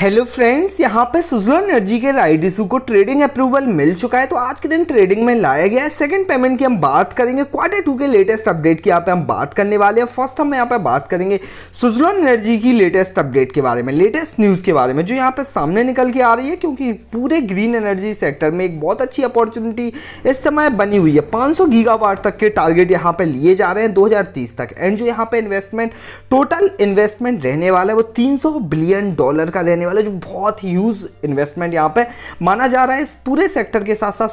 Hello friends यहाँ पे Suzlon energy के राइट इशू को ट्रेडिंग अप्रूवल मिल चुका है तो आज के दिन ट्रेडिंग में लाया गया है सेकंड पेमेंट की हम बात करेंगे क्वार्टर टू के लेटेस्ट अपडेट की यहाँ पे हम बात करने वाले हैं फर्स्ट हम यहाँ पे बात करेंगे सुजलो एनर्जी की लेटेस्ट अपडेट के बारे में लेटेस्ट न्यूज़ के बारे में जो यहाँ पर सामने निकल के आ रही है क्योंकि पूरे ग्रीन एनर्जी सेक्टर में एक बहुत अच्छी अपॉर्चुनिटी इस समय बनी हुई है पाँच सौ तक के टारगेट यहाँ पर लिए जा रहे हैं दो तक एंड जो यहाँ पर इन्वेस्टमेंट टोटल इन्वेस्टमेंट रहने वाला है वो तीन बिलियन डॉलर का रहने देने वाला जो बहुत ह्यूज इन्वेस्टमेंट यहाँ पे माना जा रहा है इस पूरे सेक्टर के साथ साथ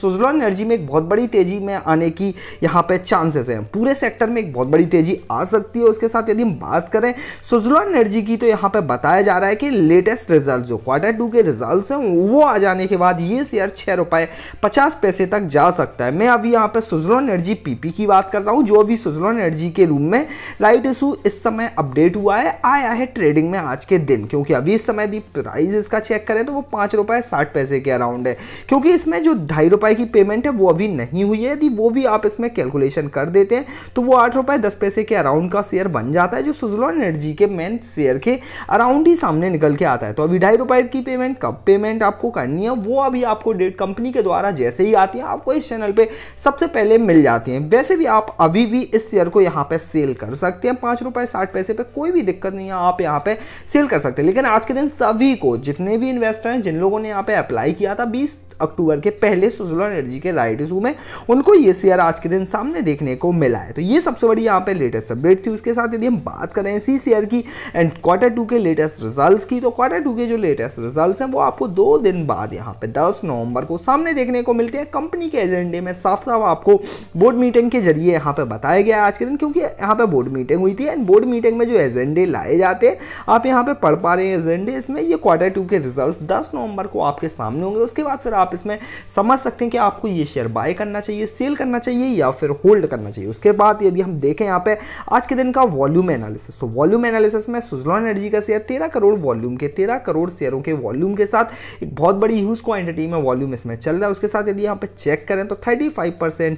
सुजलॉन एनर्जी में एक बहुत बड़ी तेजी में आने की यहाँ पे चांसेस हैं पूरे सेक्टर में एक बहुत बड़ी तेजी आ सकती है उसके साथ यदि हम बात करें सुजलॉन एनर्जी की तो यहाँ पर बताया जा रहा है कि लेटेस्ट रिजल्ट जो क्वार्टर टू के रिजल्ट हैं वो आ जाने के बाद ये शेयर छः रुपये पचास पैसे तक जा सकता है मैं अभी यहाँ पर सुजलॉन एनर्जी पी की बात कर रहा हूँ जो अभी सुजलॉन एनर्जी के रूम में राइट इशू इस समय अपडेट हुआ है आया है ट्रेडिंग में आज के दिन क्योंकि अभी इस समय यदि प्राइस इसका चेक करें तो वो पाँच रुपये साठ पैसे के अराउंड है क्योंकि इसमें जो ढाई रुपये की पेमेंट है वो अभी नहीं हुई है यदि वो भी आप इसमें कैलकुलेशन कर देते हैं तो वो आठ रुपये दस पैसे के अराउंड का शेयर बन जाता है जो सुजलॉन एनर्जी के मेन शेयर के अराउंड ही सामने निकल के आता है तो अभी ढाई रुपये की पेमेंट कब पेमेंट आपको करनी है वो अभी आपको डेट कंपनी के द्वारा जैसे ही आती है आपको इस चैनल पर सबसे पहले मिल जाती हैं वैसे भी आप अभी भी इस शेयर को यहाँ पर सेल कर सकते हैं पाँच रुपये साठ पैसे पर कोई भी दिक्कत नहीं है आप यहाँ पर सेल कर सकते हैं लेकिन आज के दिन इन सभी को जितने भी इन्वेस्टर हैं जिन लोगों ने यहाँ पे अप्लाई किया था बीस अक्टूबर के पहले सोलर एनर्जी के राइट इशू में उनको ये शेयर आज के दिन सामने देखने को मिला है तो ये सबसे बड़ी यहाँ पे लेटेस्ट अपडेट थी उसके साथ यदि हम बात करें इसी शेयर की एंड क्वार्टर टू के लेटेस्ट रिजल्ट की तो क्वार्टर टू के जो लेटेस्ट रिजल्ट हैं वो आपको दो दिन बाद यहाँ पे दस नवंबर को सामने देखने को मिलते हैं कंपनी के एजेंडे में साफ साफ आपको बोर्ड मीटिंग के जरिए यहाँ पे बताया गया आज के दिन क्योंकि यहाँ पे बोर्ड मीटिंग हुई थी एंड बोर्ड मीटिंग में जो एजेंडे लाए जाते हैं आप यहाँ पे पढ़ पा रहे हैं एजेंडे इसमें ये क्वार्टर टू के रिजल्ट दस नवंबर को आपके सामने होंगे उसके बाद फिर आप आप इसमें समझ सकते हैं कि आपको ये शेयर बाय करना चाहिए सेल करना चाहिए या फिर होल्ड करना चाहिए उसके बाद यदि हम देखें यहाँ पे आज के दिन का वॉल्यूम एनालिसिस तो वॉल्यूम एनालिसिस में सुजलॉन एनर्जी का शेयर तेरह करोड़ वॉल्यूम के तेरह करोड़ शेयरों के वॉल्यूम के साथ एक बहुत बड़ी यूज क्वान्टिटी में वॉल्यूम इसमें चल रहा है उसके साथ यदि यहाँ पर चेक करें तो थर्टी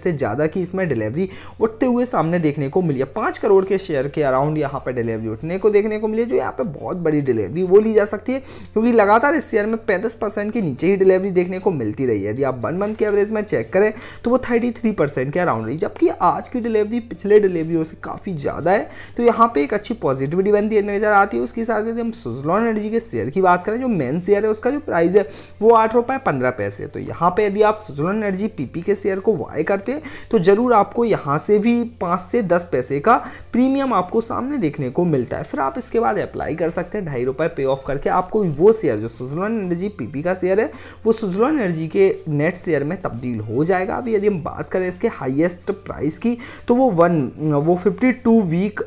से ज़्यादा की इसमें डिलीवरी उठते हुए सामने देखने को मिली है पाँच करोड़ के शेयर के अराउंड यहाँ पर डिलीवरी उठने को देखने को मिली जो यहाँ पर बहुत बड़ी डिलीवरी वो ली जा सकती है क्योंकि लगातार इस शेयर में पैंतीस के नीचे ही डिलीवरी देखने को मिलती रही है यदि आप वन मंथ के एवरेज में चेक करें तो वो थर्टी थ्री परसेंट के अराउंड रही जबकि आज की डिलीवरी पिछले डिलीवरियों से काफ़ी ज़्यादा है तो यहाँ पे एक अच्छी पॉजिटिविटी बनती है नज़र आती है उसके साथ यदि हम सुजलॉन एनर्जी के शेयर की बात करें जो मेन शेयर है उसका जो प्राइस है वो आठ रुपये पंद्रह पैसे तो यहाँ पर यदि आप सुजलॉन एनर्जी पी के शेयर को वाई करते हैं तो ज़रूर आपको यहाँ से भी पाँच से दस पैसे का प्रीमियम आपको सामने देखने को मिलता है फिर आप इसके बाद अप्लाई कर सकते हैं ढाई रुपये पे ऑफ करके आपको वो शेयर जो सुजलॉन एनर्जी पी का शेयर है वो सुजलॉन एनर्जी के नेट शेयर में तब्दील हो जाएगा अभी यदि हम बात करें इसके हाईएस्ट प्राइस की तो वो वन वो 52 वीक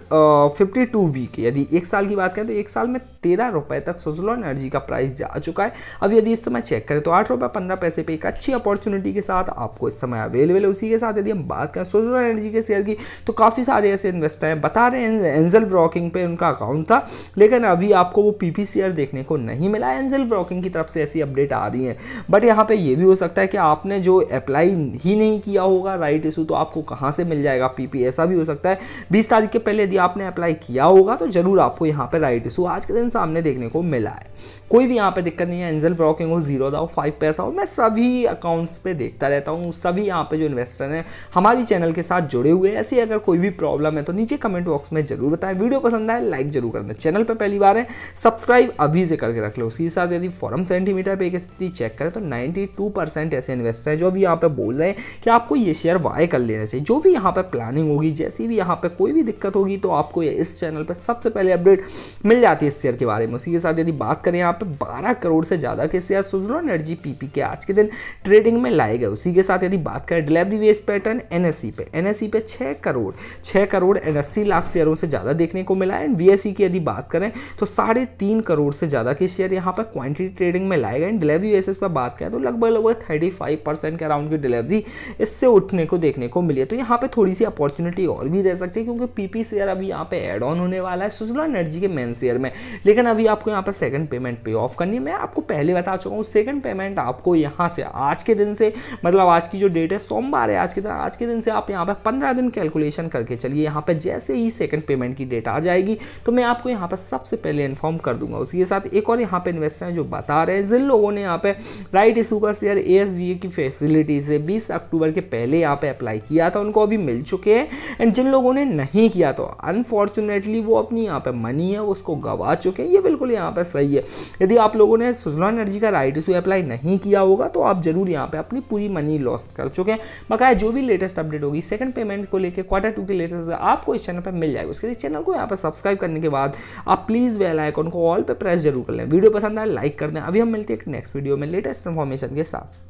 uh, 52 वीक यदि एक साल की बात करें तो एक साल में तेरह रुपये तक सोजलो एनर्जी का प्राइस जा चुका है अब यदि इस समय चेक करें तो आठ रुपये पंद्रह पैसे पे एक अच्छी अपॉर्चुनिटी के साथ आपको इस समय अवेलेबल है उसी के साथ यदि हम बात करें सोजलो एनर्जी के शेयर की तो काफ़ी सारे ऐसे इन्वेस्टर हैं बता रहे हैं एंजल ब्रॉकिंग पे उनका अकाउंट था लेकिन अभी आपको वो पी शेयर देखने को नहीं मिला एंजल ब्रॉकिंग की तरफ से ऐसी अपडेट आ रही है बट यहाँ पे ये भी हो सकता है कि आपने जो अप्लाई ही नहीं किया होगा राइट इशू तो आपको कहाँ से मिल जाएगा पीपी ऐसा भी हो सकता है बीस तारीख के पहले यदि आपने अप्लाई किया होगा तो ज़रूर आपको यहाँ पर राइट इशू आज के दिन सामने देखने को मिला है कोई भी यहाँ पर दिक्कत नहीं है एंजल ब्रॉकिंग हो जीरो दाओ फाइव पैसा हो मैं सभी अकाउंट्स पे देखता रहता हूँ सभी यहाँ पे जो इन्वेस्टर हैं हमारी चैनल के साथ जुड़े हुए ऐसी अगर कोई भी प्रॉब्लम है तो नीचे कमेंट बॉक्स में जरूर बताएं वीडियो पसंद आए लाइक जरूर कर दें चैनल पर पहली बार है सब्सक्राइब अभी से करके रख लो उसके साथ यदि फॉरम सेंटीमीटर पर एक स्थिति चेक करें तो नाइनटी ट्वेंटी टू परसेंट ऐसे इन्वेस्टर हैं जो अभी यहाँ पे बोल रहे हैं कि आपको ये शेयर बाय कर लेना चाहिए जो भी यहाँ पे प्लानिंग होगी जैसी भी यहाँ पे कोई भी दिक्कत होगी तो आपको इस चैनल पर सबसे पहले अपडेट मिल जाती है इस शेयर के बारे में उसी के साथ यदि बात करें यहाँ पे बारह करोड़ से ज़्यादा के शेयर सुजलॉन एनर्जी पी के आज के दिन ट्रेडिंग में लाए गए उसी के साथ यदि बात करें डिलेवरी वेस्ट पैटर्न एन पे एन e पे छः करोड़ छः करोड़ एन लाख शेयरों से ज़्यादा देखने को मिला है एंड वी e की यदि बात करें तो साढ़े तीन करोड़ से ज़्यादा के शेयर यहाँ पर क्वान्टिटी ट्रेडिंग में लाए गए डिलेवरी बेसिस पर बात करें तो लगभग लगभग थर्टी फाइव परसेंट के अराउंड की डिलीवरी इससे उठने को देखने को मिली है तो यहाँ पे थोड़ी सी अपॉर्चुनिटी और भी दे सकती है क्योंकि पीपी शेयर अभी यहाँ पे एड ऑन होने वाला है सुजला एनर्जी के मेन शेयर में लेकिन अभी आपको यहाँ पर सेकंड पेमेंट पे ऑफ करनी है मैं आपको पहले बता चुका हूँ सेकंड पेमेंट आपको यहाँ से आज के दिन से मतलब आज की जो डेट है सोमवार है आज के दिन आज के दिन से आप यहाँ पर पंद्रह दिन कैलकुलेशन करके चलिए यहाँ पर जैसे ही सेकंड पेमेंट की डेट आ जाएगी तो मैं आपको यहाँ पर सबसे पहले इन्फॉर्म कर दूंगा उसके साथ एक और यहाँ पर इन्वेस्टर हैं जो बता रहे हैं जिन लोगों ने यहाँ पर राइट इशू होगा सर ए की फैसिलिटी से बीस अक्टूबर के पहले यहाँ पे अप्लाई किया था उनको अभी मिल चुके हैं एंड जिन लोगों ने नहीं किया तो अनफॉर्चुनेटली वो अपनी यहाँ पे मनी है उसको गवा चुके हैं ये बिल्कुल यहाँ पे सही है यदि आप लोगों ने सुजला एनर्जी का राइट इशू अप्लाई नहीं किया होगा तो आप जरूर यहाँ पर अपनी पूरी मनी लॉस कर चुके हैं बकाया जो भी लेटेस्ट अपडेट होगी सेकंड पेमेंट को लेकर क्वार्टर टू के लेटेस्ट आपको इस चैनल पर मिल जाएगा उसके लिए चैनल को यहाँ पर सब्सक्राइब करने के बाद आप प्लीज़ वेल आइकॉन को ऑल पर प्रेस जरूर कर लें वीडियो पसंद आए लाइक कर दें अभी हम मिलते हैं नेक्स्ट वीडियो में लेटेस्ट इन्फॉर्मेशन Gestapo.